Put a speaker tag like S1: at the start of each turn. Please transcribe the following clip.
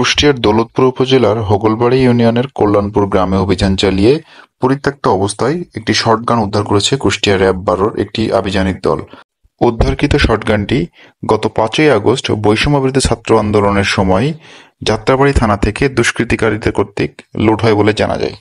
S1: কুষ্টিয়ার দৌলতপুর উপজেলার হোগলবাড়ি ইউনিয়নের কল্যাণপুর গ্রামে অভিযান চালিয়ে পরিত্যক্ত অবস্থায় একটি শটগান উদ্ধার করেছে কুষ্টিয়া র্যাব বারোর একটি আভিযানিক দল উদ্ধারকৃত শটগানটি গত পাঁচই আগস্ট বৈষম্যবিরোধী ছাত্র আন্দোলনের সময় যাত্রাবাড়ি থানা থেকে দুষ্কৃতিকারীদের কর্তৃক লুট হয় বলে জানা যায়